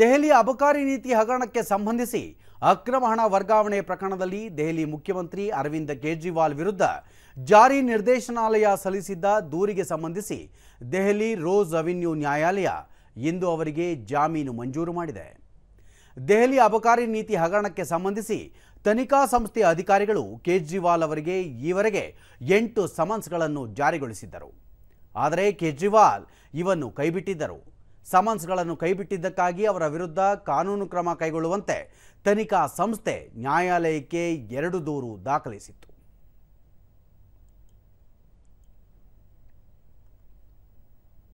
ದೆಹಲಿ ಅಬಕಾರಿ ನೀತಿ ಹಗರಣಕ್ಕೆ ಸಂಬಂಧಿಸಿ ಅಕ್ರಮ ಹಣ ವರ್ಗಾವಣೆ ಪ್ರಕರಣದಲ್ಲಿ ದೆಹಲಿ ಮುಖ್ಯಮಂತ್ರಿ ಅರವಿಂದ್ ಕೇಜ್ರಿವಾಲ್ ವಿರುದ್ಧ ಜಾರಿ ನಿರ್ದೇಶನಾಲಯ ಸಲ್ಲಿಸಿದ್ದ ದೂರಿಗೆ ಸಂಬಂಧಿಸಿ ದೆಹಲಿ ರೋಸ್ ಅವೆನ್ಯೂ ನ್ಯಾಯಾಲಯ ಇಂದು ಅವರಿಗೆ ಜಾಮೀನು ಮಂಜೂರು ಮಾಡಿದೆ ದೆಹಲಿ ಅಬಕಾರಿ ನೀತಿ ಹಗರಣಕ್ಕೆ ಸಂಬಂಧಿಸಿ ತನಿಖಾ ಸಂಸ್ಥೆಯ ಅಧಿಕಾರಿಗಳು ಕೇಜ್ರಿವಾಲ್ ಅವರಿಗೆ ಈವರೆಗೆ ಎಂಟು ಸಮನ್ಸ್ಗಳನ್ನು ಜಾರಿಗೊಳಿಸಿದ್ದರು ಆದರೆ ಕೇಜ್ರಿವಾಲ್ ಇವನ್ನು ಕೈಬಿಟ್ಟಿದ್ದರು ಸಮನ್ಸ್ಗಳನ್ನು ಕೈಬಿಟ್ಟಿದ್ದಕ್ಕಾಗಿ ಅವರ ವಿರುದ್ಧ ಕಾನೂನು ಕ್ರಮ ಕೈಗೊಳ್ಳುವಂತೆ ತನಿಖಾ ಸಂಸ್ಥೆ ನ್ಯಾಯಾಲಯಕ್ಕೆ ಎರಡು ದೂರು ದಾಖಲಿಸಿತ್ತು